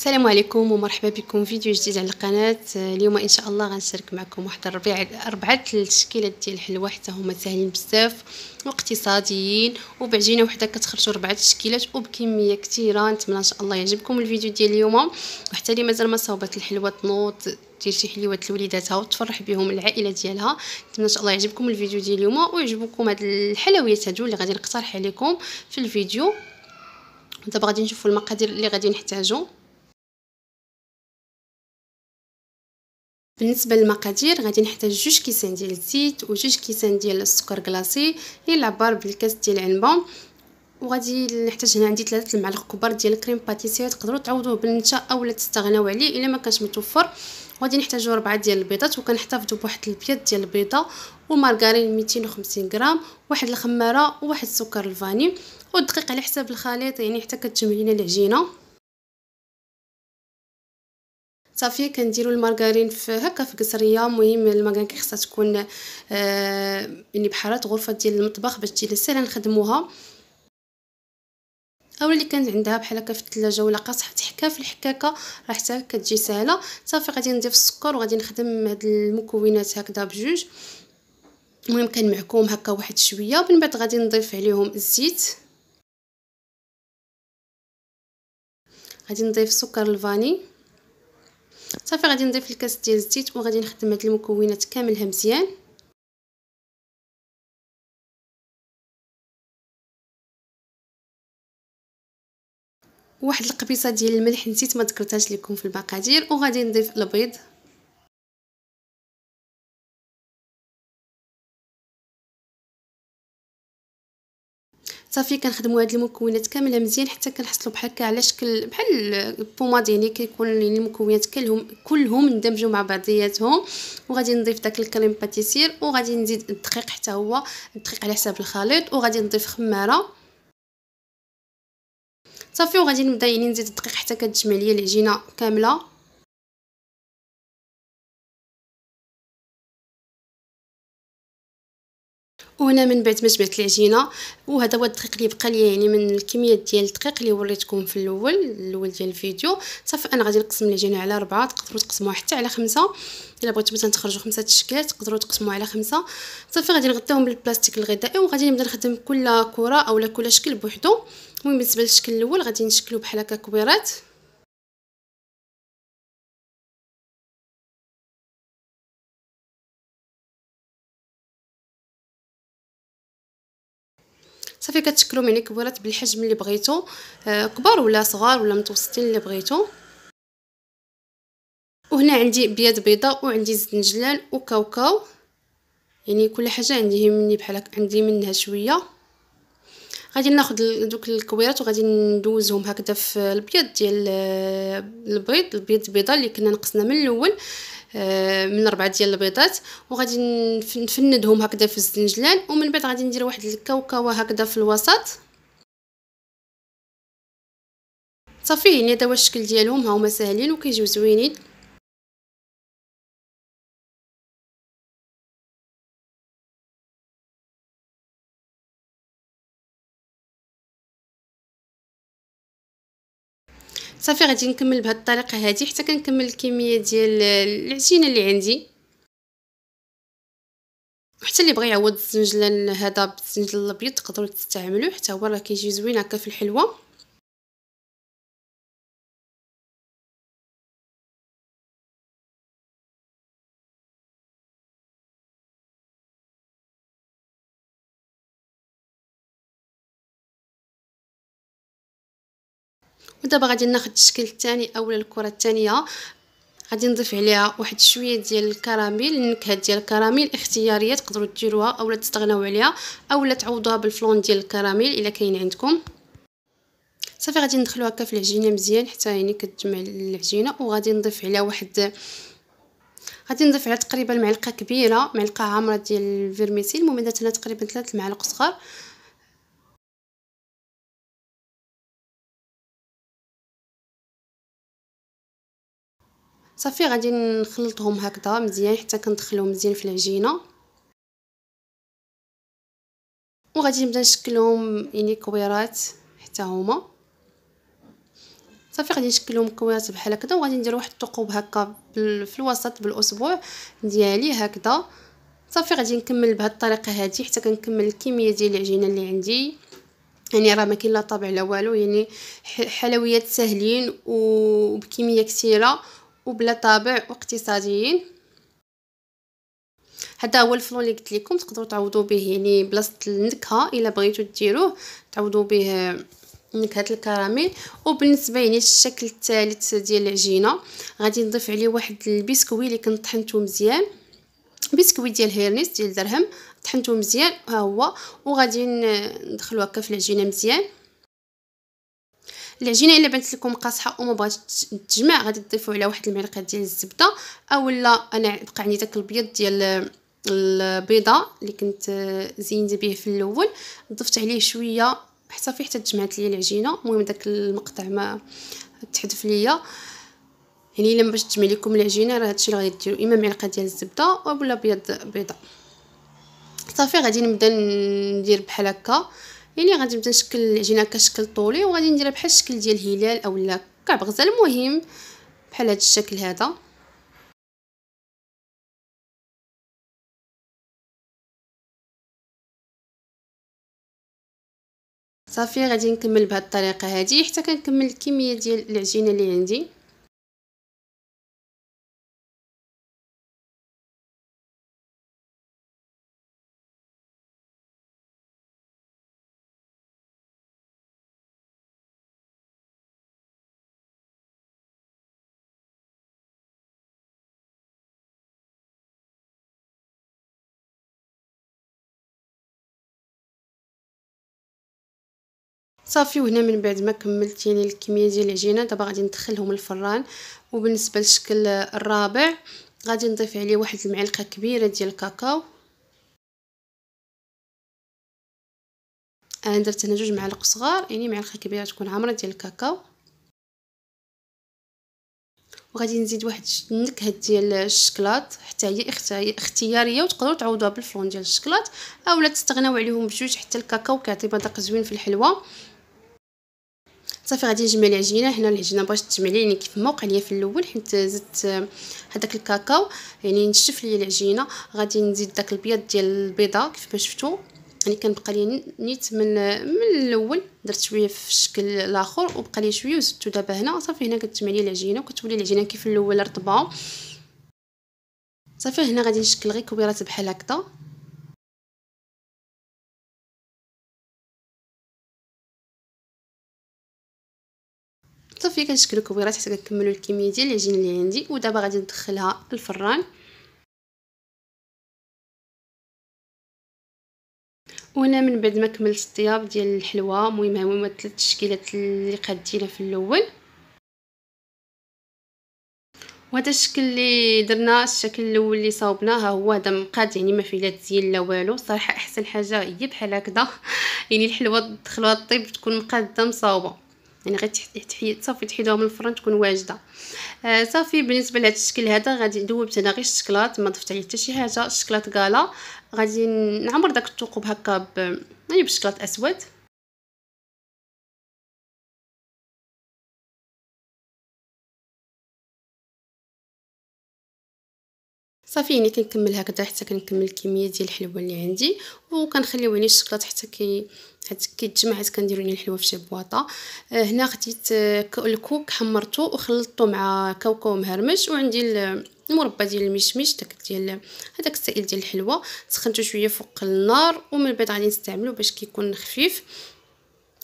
السلام عليكم ومرحبا بكم فيديو جديد على القناه آه، اليوم ان شاء الله غنشارك معكم واحد الربيع اربعه التشكيلات ديال الحلوى حتى هما ساهلين بزاف واقتصاديين وبعجينه وحده كتخرجوا اربعه التشكيلات وبكميه كثيره نتمنى ان شاء الله يعجبكم الفيديو ديال اليوم وحتى اللي مازال ما صاوبات الحلوى تنوض دير شي حلوات لوليداتها وتفرح بهم العائله ديالها نتمنى ان شاء الله يعجبكم الفيديو ديال اليوم ويعجبكم هاد الحلويات هادو اللي غادي نقترح عليكم في الفيديو دابا غادي نشوفوا المقادير اللي غادي نحتاجو بالنسبه للمقادير غادي نحتاج جوج كيسان ديال الزيت وجوج كيسان ديال السكر كلاصي الى عبار بالكاس ديال العنبه وغادي نحتاج هنا عندي ثلاثه المعالق كبار ديال الكريم باتيسير تقدروا تعوضوه بالنشا اولا تستغناو عليه الا ما كانش متوفر غادي نحتاجو ربعه ديال البيضات وكنحتفظوا بواحد البيض ديال البيضه ومارغرين 250 غرام واحد الخماره وواحد السكر الفاني والدقيق على حساب الخليط يعني حتى كتجمع لينا العجينه صافي كنديروا المارغرين في هكا في قصريه المهم المارغرين كيخصها تكون آه يعني بحالات غرفه ديال المطبخ باش تجي ساهله نخدموها اولا اللي كانت عندها بحال هكا في الثلاجه ولا قاصحه تحكا في الحكاكه راه حتى كتجي ساهله صافي غادي نضيف السكر وغادي نخدم هاد المكونات هكذا بجوج المهم كنمعكم هكا واحد شويه من بعد غادي نضيف عليهم الزيت غادي نضيف سكر الفاني صافي غادي نضيف الكاس ديال الزيت وغادي نخدم هاد المكونات كاملها مزيان واحد القبيصه ديال الملح نسيت ما ذكرتهاش لكم في المقادير وغادي نضيف البيض صافي كنخدموا هاد المكونات كامله مزيان حتى كنحصلوا بحال هكا على شكل بحال بوماد يعني كيكون يعني المكونات كلهم كلهم اندمجوا مع بعضياتهم وغادي نضيف داك الكريم باتيسير وغادي نزيد الدقيق حتى هو الدقيق على حساب الخليط وغادي نضيف خماره صافي وغادي نبدا يعني نزيد الدقيق حتى كتجمع ليا العجينه كامله وهنا من بعد ما جبت العجينه وهذا هو الدقيق اللي بقى لي يعني من الكميه ديال الدقيق اللي وريتكم في الاول الاول ديال الفيديو صافي انا غادي نقسم العجينه على ربعة تقدروا تقسموها حتى على خمسة الا بغيتو مثلا تخرجوا خمسه تشكيلات تقدروا تقسموها على خمسة صافي غادي نغطيهم بالبلاستيك الغذائي وغادي نبدا نخدم كل كره اولا كل شكل بوحدو المهم بالنسبه للشكل الاول غادي نشكلو بحال هكا كويرات صافي كتشكلو من الكبرات بالحجم اللي بغيتو آه، كبار ولا صغار ولا متوسطين اللي بغيتو وهنا عندي ابيض بيضاء وعندي زنجلان وكاوكاو يعني كل حاجه عندي مني بحال عندي منها شويه غادي ناخذ دوك الكويرات وغادي ندوزهم هكذا في البيض ديال آه، البيض البيض البيضه اللي كنا نقصنا من الاول آه، من ربعة ديال البيضات وغادي نفندهم هكذا في الزنجلان ومن بعد غادي ندير واحد الكاوكاوه هكذا في الوسط صافي يعني هذا هو الشكل ديالهم هما ساهلين وكيجيو زوينين صافي غادي نكمل بهاد الطريقه هادي حتى كنكمل الكميه ديال العجينه اللي عندي وحتى اللي بغى يعوض الزنجلان هذا بالزنجلان الابيض تقدروا تستعملوه حتى هو راه كيجي زوين هكا في الحلوه ودابا غادي ناخذ الشكل الثاني اولا الكره الثانيه غادي نضيف عليها واحد شويه ديال الكراميل النكهه ديال الكراميل اختياريه تقدروا ديروها اولا تستغناو عليها اولا تعوضوها بالفلون ديال الكراميل الا كاين عندكم صافي غادي ندخلو هكا في العجينه مزيان حتى يعني كتجمع العجينه وغادي نضيف عليها واحد غادي نضيف عليها تقريبا معلقه كبيره معلقه عامره ديال الفيرميسيل المهم هنا تقريبا ثلاث معالق صغار صافي غادي نخلطهم هكذا مزيان حتى كندخلهم مزيان في العجينه وغادي نبدا نشكلهم يعني كويرات حتى هما صافي غادي نشكلهم كويرات بحال هكذا وغادي ندير واحد الثقوب هكا في الوسط بالاسبوع ديالي هكذا صافي غادي نكمل بهاد الطريقه هادي حتى كنكمل الكميه ديال العجينه اللي عندي يعني راه ما كاين لا طابع لا والو يعني حلويات ساهلين وبكميه كثيره وبلا طابع اقتصاديين هذا هو الفلون اللي قلت لكم تقدروا تعوضوا به يعني بلاصه النكهه الا بغيتو ديروه تعوضوا به نكهه الكراميل وبالنسبه يعني الشكل الثالث ديال العجينه غادي نضيف عليه واحد البسكوي اللي كنت طحنته مزيان بسكوي ديال هيرنيس ديال درهم طحنته مزيان ها هو وغادي ندخلو هكا في العجينه مزيان العجينه الا بانت لكم قاصحه وما بغاتش تجمع غادي تضيفوا عليها واحد المعلقه ديال الزبده اولا انا بقى عندي داك البيض ديال البيضه اللي كنت زينت به في الاول ضفت عليه شويه حتى فيه حتى تجمعت لي العجينه المهم داك المقطع ما تحذف ليا يعني الا باش تجمع لكم العجينه راه هادشي اللي غادي ديروا اما معلقه ديال الزبده ولا بيض بيضه صافي غادي نبدا ندير بحال هكا يعني غادي نبدا نشكل العجينه كشكل طولي وغادي نديرها بحال الشكل ديال الهلال اولا كعب غزال المهم بحال هذا الشكل هذا صافي غادي نكمل بهذه الطريقه هذه حتى كنكمل الكميه ديال العجينه اللي عندي صافي وهنا من بعد ما كملت يعني الكميه ديال العجينه دابا غادي ندخلهم الفران وبالنسبه للشكل الرابع غادي نضيف عليه واحد المعلقه كبيره ديال الكاكاو انا درت هنا جوج معالق صغار يعني معلقه كبيره تكون عامره ديال الكاكاو وغادي نزيد واحد النكهه ديال الشكلاط حتى هي اختياريه وتقدروا تعوضوها بالفلون ديال الشكلاط اولا تستغناو عليهم بجوج حتى الكاكاو كيعطي مذاق زوين في الحلوه صافي غادي نجمع العجينه هنا العجينه باش تجمع لي يعني كيف ما وقع ليا في الاول حيت زدت هذاك الكاكاو يعني نشف لي العجينه غادي نزيد داك البيض ديال البيضه كيف ما شفتوا يعني كنبقى لي نيت من من الاول درت شويه في الشكل الاخر وبقى لي شويه وزدتو دابا هنا صافي هنا كتجمع لي العجينه وكتولي العجينه كيف الاول رطبه صافي هنا غادي نشكل غير كويرات بحال هكذا صافي كنشكل كبيرات حتى كنكملوا الكميه ديال العجينه اللي عندي ودابا غادي ندخلها الفران وهنا من بعد ما كملت الطياب ديال الحلوه المهم هما ثلاث تشكيلات اللي قادينا في الاول وهذا الشكل اللي درنا الشكل الاول اللي ها هو هذا مقاد يعني ما فيه لا تزيين لا والو صراحه احسن حاجه هي بحال هكذا يعني الحلوه دخلوها الطيب تكون مقاده مصاوبه يعني غير تحيد صافي تحيدوها من الفرن تكون واجده آه صافي بالنسبه لهذا الشكل هذا غادي ذوبت انا غير الشكلاط ما ضفت عليه حتى شي حاجه الشكلاط كالا غادي نعمر داك الثقوب هكا ب يعني بشكلاط اسود صافي يعني كنكمل هكذا حتى كنكمل الكميه ديال الحلوه اللي عندي وكنخليو يعني الشكلاط حتى كي حيت كيتجمع حيت كنديروا يعني الحلوه في شي بواطه آه، هنا خديت الكوك حمرته وخلطته مع كاوكاو مهرمش وعندي المربى ديال المشمش داك ديال هذاك السائل ديال الحلوه سخنته شويه فوق النار ومن بعد غادي نستعملو باش كيكون خفيف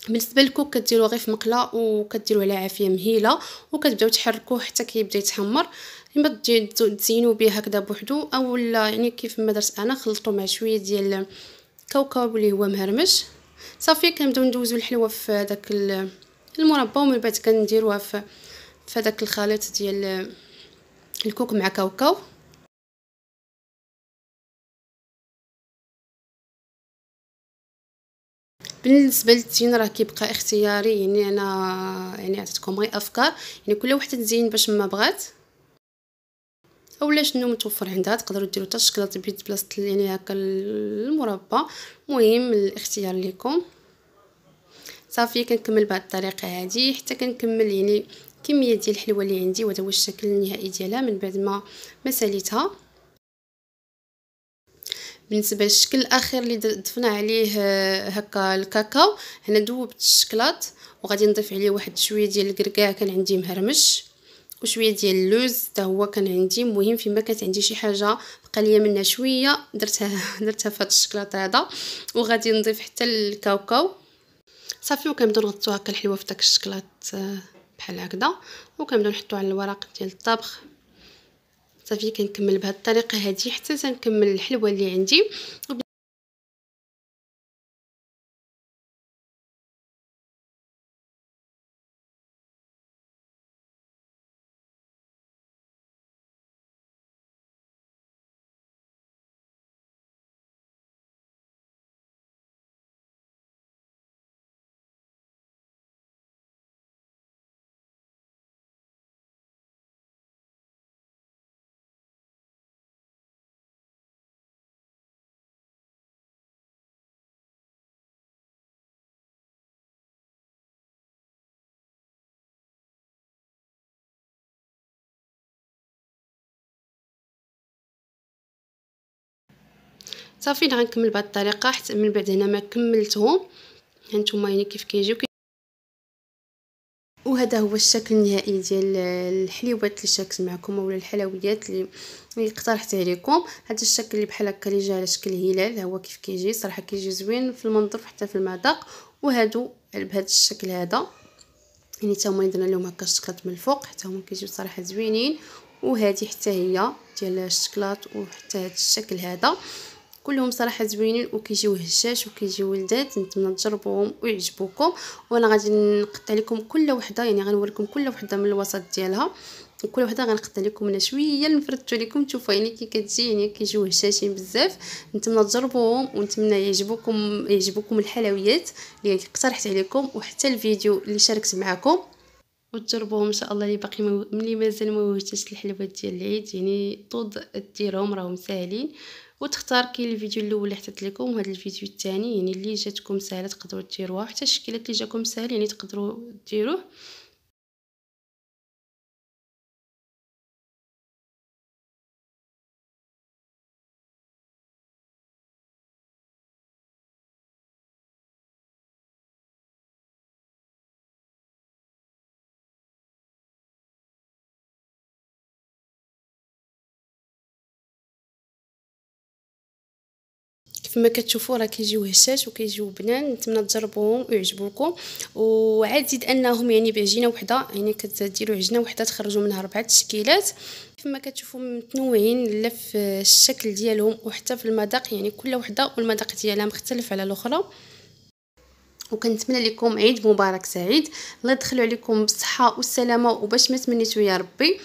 بالنسبه للكوك كديروه غير في مقله وكديروه على عافيه مهيله وكتبداو تحركوه حتى كيبدا يتحمر من بعد تزينوا به هكذا بوحدو اولا يعني كيف ما درت انا خلطوا مع شويه ديال الكاوكاو اللي هو مهرمش صافي كنبداو ندوزو الحلوه في داك المربى ومن بعد كنديروها في في داك الخليط ديال الكوك مع كاوكاو بالنسبه للتزيين راه كيبقى اختياري يعني انا يعني عطيتكم غير افكار يعني كل وحده تزين باش ما بغات اولا شنو متوفر عندها تقدروا ديروا حتى الشكلاط بيت بلاصه يعني هكا المربى المهم الاختيار ليكم صافي كنكمل بهاد الطريقه هادي حتى كنكمل يعني كميه ديال الحلوه اللي عندي وهذا هو الشكل النهائي ديالها من بعد ما ما ساليتها بالنسبه للشكل الاخير اللي ضفنا عليه آه، هكا الكاكاو هنا ذوبت الشكلاط وغادي نضيف عليه واحد شويه ديال الكركاع كان عندي مهرمش وشويه ديال اللوز حتى هو كان عندي مهم فيما كانت عندي شي حاجه بقى ليا منها شويه درتها درتها في هذا الشكلاط هذا وغادي نضيف حتى الكاوكاو صافي وكنبداو نغطوا هكا الحلوه في داك الشكلاط آه، بحال هكذا وكنبداو نحطو على الورق ديال الطبخ صافي كنكمل بهذه الطريقه هذه حتى تنكمل الحلوه اللي عندي صافي غنكمل بهاد الطريقه حتى من بعد هنا ما كملتهم هانتوما يعني كيف كيجيو وهذا هو الشكل النهائي ديال الحليوات اللي شاركت معكم اولا الحلويات اللي اقترحت عليكم هذا الشكل اللي بحال هكا اللي جا على شكل هلال هو كيف كيجي صراحه كيجي زوين في المنظر حتى في المذاق وهادو بهذا الشكل هذا يعني حتى هما درنا لهم هكا الشكلاط من الفوق حتى هما كيجيو صراحه زوينين وهذه حتى هي ديال الشكلاط وحتى هذا الشكل هذا كلهم صراحه زوينين وكيجيو هشاش وكيجيو ولدات نتمنى تجربوهم ويعجبوكم وانا غادي نقطع لكم كل وحده يعني غنوريكم كل وحده من الوسط ديالها وكل وحده غنقطع لكم انا شويه نفردتو لكم تشوفوا يعني كي كتجي يعني كيجيو هشاشين بزاف نتمنى تجربوهم ونتمنى يعجبوكم يعجبوكم الحلويات اللي اقترحت عليكم وحتى الفيديو اللي شاركت معكم وتجربوهم ان شاء الله اللي باقي ملي مازال ما وجدتش الحلويات ديال العيد يعني طود ديرهم راهم ساهلين وتختار كاين الفيديو الاول اللي حطيت لكم وهذا الفيديو الثاني يعني اللي جاتكم سهله تقدروا ديروها حتى الشكلات اللي جاكم سهل يعني تقدروا ديروه كما كتشوفوا راه كيجيو هشاش وكيجيو بنان نتمنى تجربوهم ويعجبوكم وعاد زيد انهم يعني بعجينه وحده يعني كديروا عجينه وحده تخرجوا منها اربعه التشكيلات كما كتشوفوا متنوعين لا في الشكل ديالهم وحتى في المذاق يعني كل وحده والمذاق ديالها مختلف على الاخرى وكنتمنى لكم عيد مبارك سعيد الله يدخلوا عليكم بالصحه والسلامه وباش ما تمنيتوا يا ربي